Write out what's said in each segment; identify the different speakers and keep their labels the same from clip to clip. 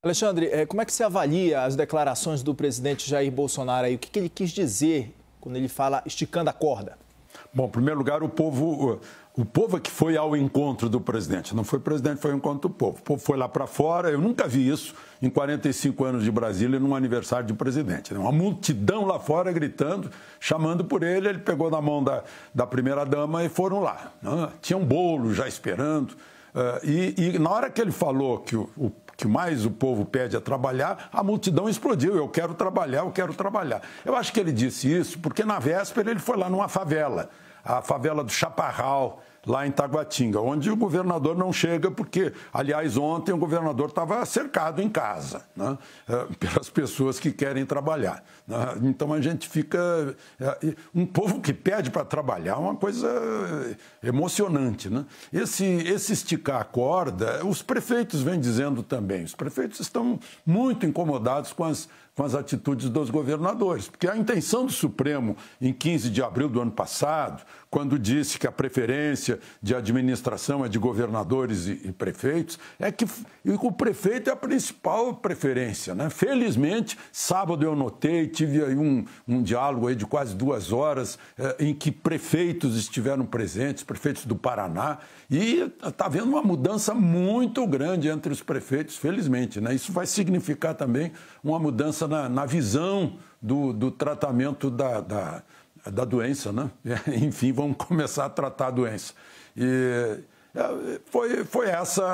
Speaker 1: Alexandre, eh, como é que você avalia as declarações do presidente Jair Bolsonaro aí? O que ele quis dizer quando ele fala esticando a corda?
Speaker 2: Bom, em primeiro lugar, o povo, o povo é que foi ao encontro do presidente. Não foi o presidente, foi ao encontro do povo. O povo foi lá para fora. Eu nunca vi isso em 45 anos de Brasília, num aniversário de presidente. Uma multidão lá fora gritando, chamando por ele. Ele pegou na mão da, da primeira-dama e foram lá. Né? Tinha um bolo já esperando. É, e, e, na hora que ele falou que o, o que mais o povo pede a é trabalhar, a multidão explodiu. Eu quero trabalhar, eu quero trabalhar. Eu acho que ele disse isso porque na véspera ele foi lá numa favela, a favela do Chaparral, lá em Taguatinga, onde o governador não chega, porque, aliás, ontem o governador estava cercado em casa, né, eh, pelas pessoas que querem trabalhar. Né? Então a gente fica. Eh, um povo que pede para trabalhar é uma coisa eh, emocionante. Né? Esse, esse esticar a corda, os prefeitos vêm dizendo também, os prefeitos estão muito incomodados com as com as atitudes dos governadores. Porque a intenção do Supremo, em 15 de abril do ano passado, quando disse que a preferência de administração é de governadores e, prefeitos, é que o prefeito é a principal preferência. Né? Felizmente, sábado eu notei, tive aí um, um diálogo aí de quase duas horas eh, em que prefeitos estiveram presentes, prefeitos do Paraná, e está havendo uma mudança muito grande entre os prefeitos, felizmente. Né? Isso vai significar também uma mudança na, na visão do, do tratamento da, da da doença, né? É, enfim, vamos começar a tratar a doença. E é, foi, foi essa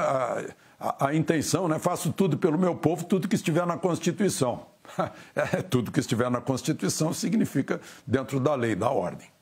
Speaker 2: a, a, a intenção, né? Faço tudo pelo meu povo, tudo que estiver na Constituição. É, tudo que estiver na Constituição significa dentro da lei, da ordem.